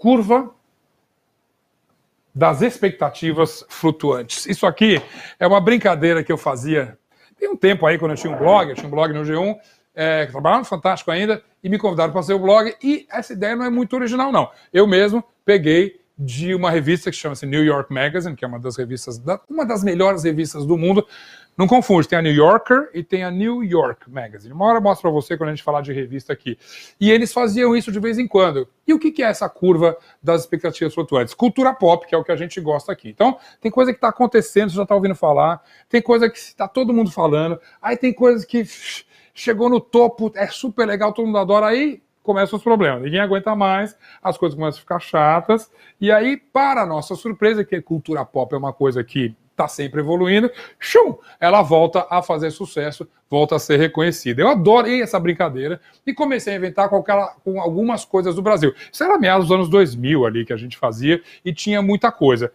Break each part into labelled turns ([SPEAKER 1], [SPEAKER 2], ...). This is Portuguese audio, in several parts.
[SPEAKER 1] curva das expectativas flutuantes. Isso aqui é uma brincadeira que eu fazia tem um tempo aí quando eu tinha um blog, eu tinha um blog no G1, é, trabalhava no Fantástico ainda, e me convidaram para fazer o blog, e essa ideia não é muito original, não. Eu mesmo peguei de uma revista que chama-se New York Magazine, que é uma das revistas, da, uma das melhores revistas do mundo, não confunde, tem a New Yorker e tem a New York Magazine. Uma hora eu mostro para você quando a gente falar de revista aqui. E eles faziam isso de vez em quando. E o que é essa curva das expectativas flutuantes? Cultura pop, que é o que a gente gosta aqui. Então, tem coisa que está acontecendo, você já está ouvindo falar, tem coisa que está todo mundo falando, aí tem coisas que chegou no topo, é super legal, todo mundo adora, aí começam os problemas. Ninguém aguenta mais, as coisas começam a ficar chatas. E aí, para nossa surpresa, que cultura pop é uma coisa que está sempre evoluindo, chum, ela volta a fazer sucesso, volta a ser reconhecida. Eu adorei essa brincadeira e comecei a inventar com, aquela, com algumas coisas do Brasil. Isso era meados dos anos 2000 ali que a gente fazia e tinha muita coisa.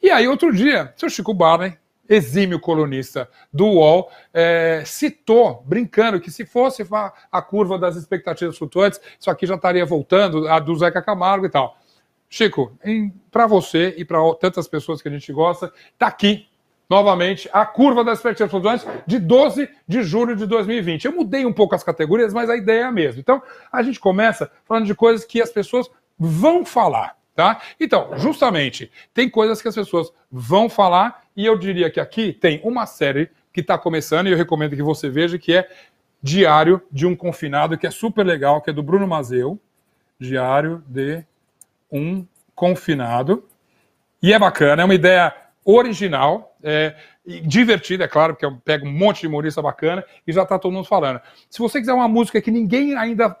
[SPEAKER 1] E aí, outro dia, seu Chico Barney, exímio colunista do UOL, é, citou, brincando, que se fosse a curva das expectativas flutuantes, isso aqui já estaria voltando, a do Zeca Camargo e tal. Chico, para você e para tantas pessoas que a gente gosta, está aqui novamente a curva das percepções de 12 de julho de 2020. Eu mudei um pouco as categorias, mas a ideia é a mesma. Então, a gente começa falando de coisas que as pessoas vão falar, tá? Então, justamente, tem coisas que as pessoas vão falar e eu diria que aqui tem uma série que está começando e eu recomendo que você veja que é Diário de um Confinado, que é super legal, que é do Bruno Mazeu. Diário de um confinado. E é bacana, é uma ideia original, é, divertida, é claro, porque eu é pego um monte de humorista bacana e já está todo mundo falando. Se você quiser uma música que ninguém ainda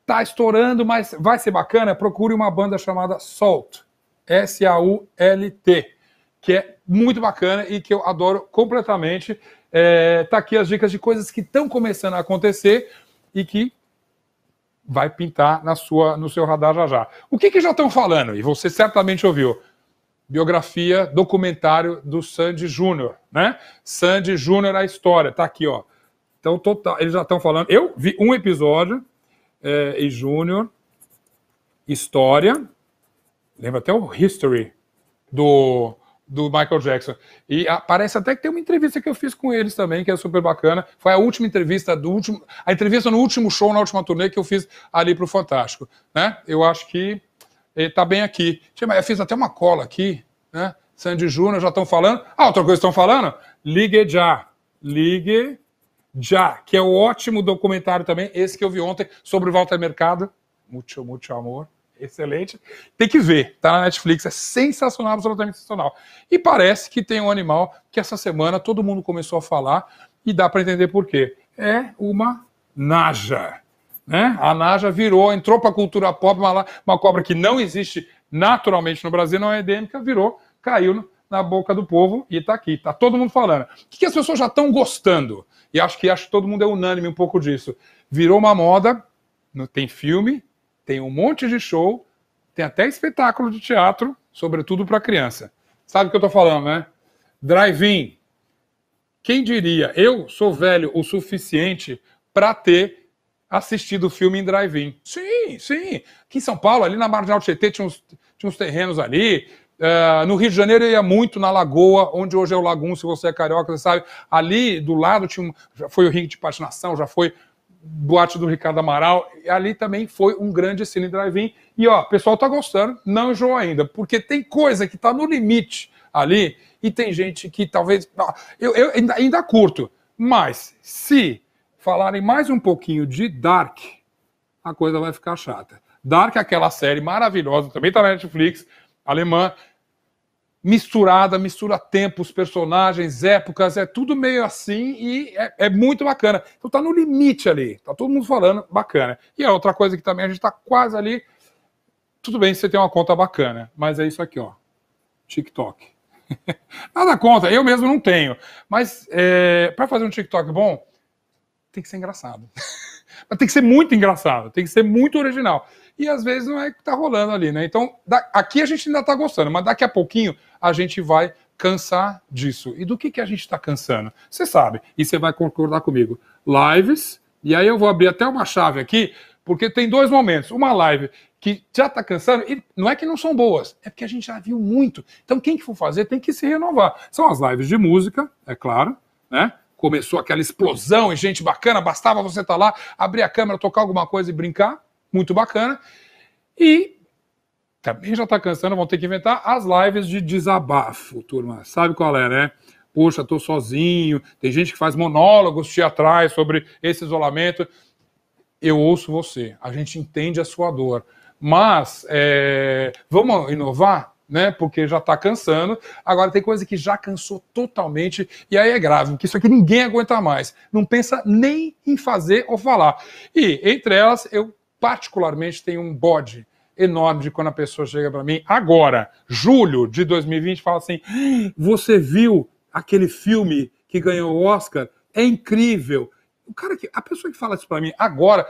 [SPEAKER 1] está estourando, mas vai ser bacana, procure uma banda chamada Salt, S-A-U-L-T, que é muito bacana e que eu adoro completamente. É, tá aqui as dicas de coisas que estão começando a acontecer e que vai pintar na sua, no seu radar já já. O que, que já estão falando? E você certamente ouviu. Biografia, documentário do Sandy Júnior, né? Sandy Júnior, a história, tá aqui, ó. Então, total, eles já estão falando. Eu vi um episódio é, e Júnior, história, lembra até o History do do Michael Jackson. E ah, parece até que tem uma entrevista que eu fiz com eles também, que é super bacana. Foi a última entrevista do último, a entrevista no último show, na última turnê que eu fiz ali para o Fantástico, né? Eu acho que está eh, bem aqui. Eu fiz até uma cola aqui, né? Sandy Júnior já estão falando. Ah, outra coisa estão falando? Ligue já. Ligue já, que é o um ótimo documentário também, esse que eu vi ontem sobre o Walter Mercado. Muito, muito amor excelente. Tem que ver, tá na Netflix, é sensacional, absolutamente sensacional. E parece que tem um animal que essa semana todo mundo começou a falar e dá para entender por quê. É uma naja. Né? A naja virou, entrou para a cultura pop, uma, uma cobra que não existe naturalmente no Brasil, não é endêmica, virou, caiu no, na boca do povo e está aqui, está todo mundo falando. O que, que as pessoas já estão gostando? E acho que acho que todo mundo é unânime um pouco disso. Virou uma moda, tem filme, tem um monte de show, tem até espetáculo de teatro, sobretudo para criança. Sabe o que eu estou falando, né? Drive-in. Quem diria? Eu sou velho o suficiente para ter assistido o filme em drive-in. Sim, sim. Aqui em São Paulo, ali na Marginal Tietê, tinha uns, tinha uns terrenos ali. Uh, no Rio de Janeiro eu ia muito na Lagoa, onde hoje é o Lagoon se você é carioca, você sabe. Ali do lado tinha um, já foi o ringue de patinação, já foi boate do Ricardo Amaral, ali também foi um grande cine drive-in. E ó, pessoal tá gostando, não enjoou ainda, porque tem coisa que tá no limite ali e tem gente que talvez. Eu, eu ainda, ainda curto, mas se falarem mais um pouquinho de Dark, a coisa vai ficar chata. Dark é aquela série maravilhosa, também tá na Netflix, alemã, misturada, mistura tempos, personagens, épocas, é tudo meio assim e é, é, muito bacana. Então tá no limite ali, tá todo mundo falando, bacana. E a outra coisa que também a gente tá quase ali, tudo bem você tem uma conta bacana, mas é isso aqui, ó, TikTok. Nada conta eu mesmo não tenho, mas é, para fazer um TikTok bom, tem que ser engraçado. mas tem que ser muito engraçado, tem que ser muito original e às vezes não é que está rolando ali, né? Então, da, aqui a gente ainda está gostando, mas daqui a pouquinho a gente vai cansar disso. E do que, que a gente está cansando? Você sabe, e você vai concordar comigo. Lives, e aí eu vou abrir até uma chave aqui, porque tem dois momentos. Uma live que já está cansando, e não é que não são boas, é porque a gente já viu muito. Então, quem que for fazer tem que se renovar. São as lives de música, é claro, né? Começou aquela explosão e gente bacana, bastava você estar tá lá, abrir a câmera, tocar alguma coisa e brincar muito bacana. E também já está cansando, vão ter que inventar as lives de desabafo, turma. Sabe qual é, né? Poxa, estou sozinho. Tem gente que faz monólogos teatrais sobre esse isolamento. Eu ouço você, a gente entende a sua dor. Mas é, vamos inovar? né? Porque já está cansando. Agora tem coisa que já cansou totalmente e aí é grave, porque isso aqui ninguém aguenta mais. Não pensa nem em fazer ou falar. E entre elas, eu particularmente tenho um bode enorme de quando a pessoa chega para mim agora, julho de 2020, fala assim: ah, "Você viu aquele filme que ganhou o Oscar? É incrível". O cara que a pessoa que fala isso para mim agora,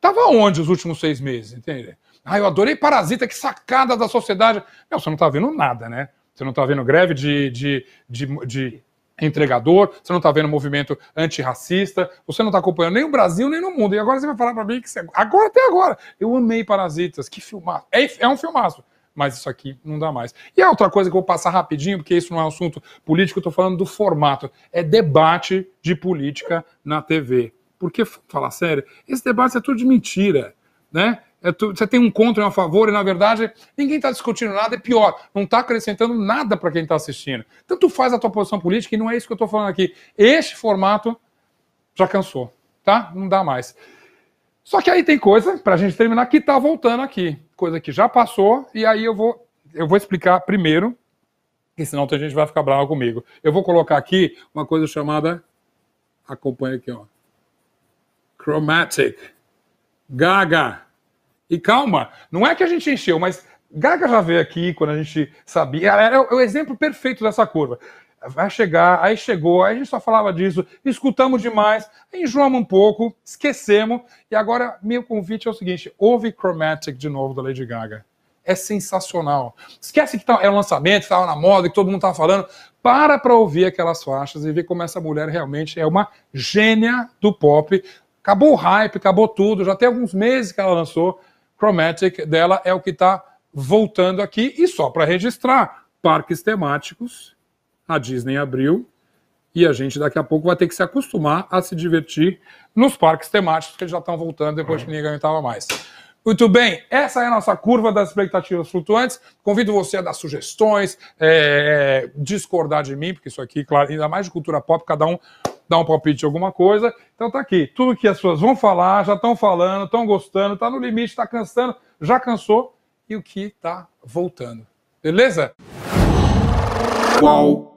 [SPEAKER 1] tava onde os últimos seis meses, entende? Ah, eu adorei Parasita, que sacada da sociedade. Não, você não tá vendo nada, né? Você não tá vendo greve de, de, de, de entregador, você não está vendo movimento antirracista, você não está acompanhando nem o Brasil, nem no mundo. E agora você vai falar para mim que você... Agora até agora. Eu amei Parasitas, que filmaço. É, é um filmaço. Mas isso aqui não dá mais. E a outra coisa que eu vou passar rapidinho, porque isso não é um assunto político, eu estou falando do formato. É debate de política na TV. Porque, falar sério, esse debate é tudo de mentira. Né? É você tem um contra e um a favor, e na verdade ninguém está discutindo nada, é pior, não está acrescentando nada para quem está assistindo. Então tu faz a tua posição política e não é isso que eu estou falando aqui. Este formato já cansou, tá? Não dá mais. Só que aí tem coisa, para a gente terminar, que está voltando aqui, coisa que já passou, e aí eu vou, eu vou explicar primeiro, porque senão a gente vai ficar bravo comigo. Eu vou colocar aqui uma coisa chamada, acompanha aqui, ó, Chromatic, Gaga, e calma, não é que a gente encheu, mas Gaga já veio aqui quando a gente sabia. Era o exemplo perfeito dessa curva. Vai chegar, aí chegou, aí a gente só falava disso, escutamos demais, enjoamos um pouco, esquecemos. E agora, meu convite é o seguinte: ouve Chromatic de novo da Lady Gaga. É sensacional. Esquece que tá, é um lançamento, que estava na moda, que todo mundo estava falando. Para para ouvir aquelas faixas e ver como essa mulher realmente é uma gênia do pop. Acabou o hype, acabou tudo. Já tem alguns meses que ela lançou Chromatic dela é o que está voltando aqui. E só para registrar, parques temáticos, a Disney abriu e a gente daqui a pouco vai ter que se acostumar a se divertir nos parques temáticos que já estão voltando depois que uhum. ninguém aguentava mais. Muito bem, essa é a nossa curva das expectativas flutuantes. Convido você a dar sugestões, é, é, é discordar de mim, porque isso aqui, claro, ainda mais de cultura pop, cada um dar um palpite de alguma coisa. Então tá aqui. Tudo que as pessoas vão falar, já estão falando, estão gostando, está no limite, está cansando, já cansou e o que está voltando. Beleza? Qual